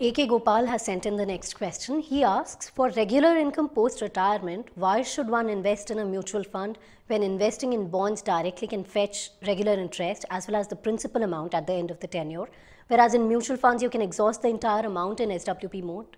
A.K. Gopal has sent in the next question. He asks, for regular income post-retirement, why should one invest in a mutual fund when investing in bonds directly can fetch regular interest as well as the principal amount at the end of the tenure, whereas in mutual funds you can exhaust the entire amount in SWP mode?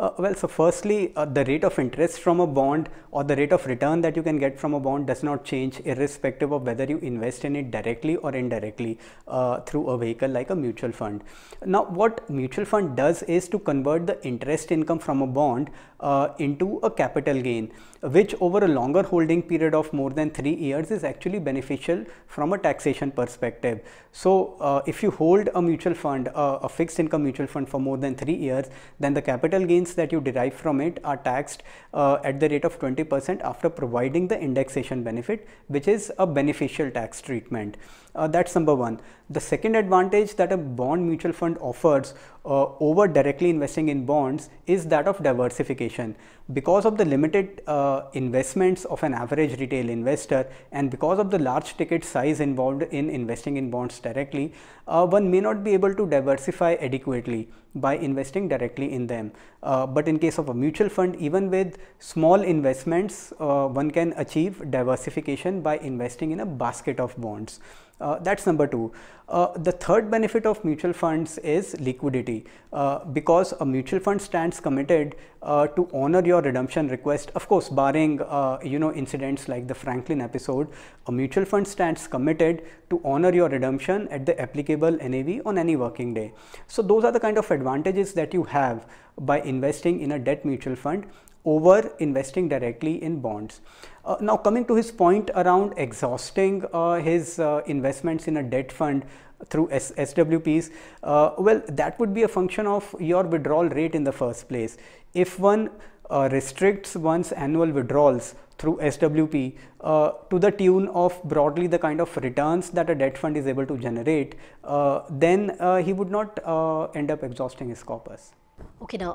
Uh, well, so firstly, uh, the rate of interest from a bond or the rate of return that you can get from a bond does not change irrespective of whether you invest in it directly or indirectly uh, through a vehicle like a mutual fund. Now, what mutual fund does is to convert the interest income from a bond uh, into a capital gain, which over a longer holding period of more than three years is actually beneficial from a taxation perspective. So, uh, if you hold a mutual fund, uh, a fixed income mutual fund for more than three years, then the capital gain gains that you derive from it are taxed uh, at the rate of 20% after providing the indexation benefit which is a beneficial tax treatment. Uh, that's number one. The second advantage that a bond mutual fund offers uh, over directly investing in bonds is that of diversification. Because of the limited uh, investments of an average retail investor and because of the large ticket size involved in investing in bonds directly, uh, one may not be able to diversify adequately by investing directly in them. Uh, but in case of a mutual fund, even with small investments, uh, one can achieve diversification by investing in a basket of bonds. Uh, that's number two. Uh, the third benefit of mutual funds is liquidity. Uh, because a mutual fund stands committed uh, to honor your redemption request, of course, barring uh, you know incidents like the Franklin episode, a mutual fund stands committed to honor your redemption at the applicable NAV on any working day. So those are the kind of advantages that you have by investing in a debt mutual fund over investing directly in bonds. Uh, now coming to his point around exhausting uh, his uh, investments in a debt fund through S SWPs, uh, well that would be a function of your withdrawal rate in the first place. If one uh, restricts one's annual withdrawals through SWP uh, to the tune of broadly the kind of returns that a debt fund is able to generate, uh, then uh, he would not uh, end up exhausting his corpus. 沖縄